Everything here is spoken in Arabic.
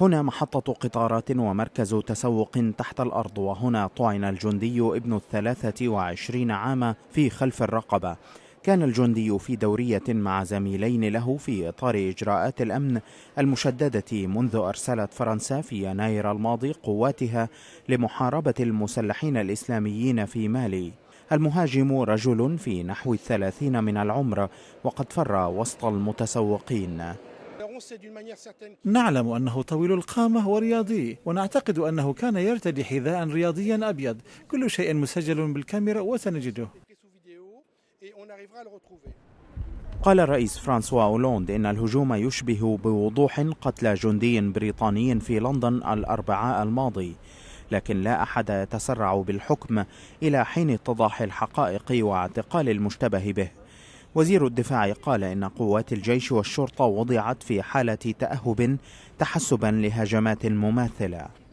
هنا محطة قطارات ومركز تسوق تحت الأرض وهنا طعن الجندي ابن الثلاثة وعشرين عاما في خلف الرقبة كان الجندي في دورية مع زميلين له في إطار إجراءات الأمن المشددة منذ أرسلت فرنسا في يناير الماضي قواتها لمحاربة المسلحين الإسلاميين في مالي المهاجم رجل في نحو الثلاثين من العمر وقد فر وسط المتسوقين نعلم أنه طويل القامة ورياضي ونعتقد أنه كان يرتدي حذاء رياضيا أبيض كل شيء مسجل بالكاميرا وسنجده قال الرئيس فرانسوا أولوند إن الهجوم يشبه بوضوح قتل جندي بريطاني في لندن الأربعاء الماضي لكن لا أحد يتسرع بالحكم إلى حين اتضاح الحقائق واعتقال المشتبه به وزير الدفاع قال إن قوات الجيش والشرطة وضعت في حالة تأهب تحسبا لهجمات مماثلة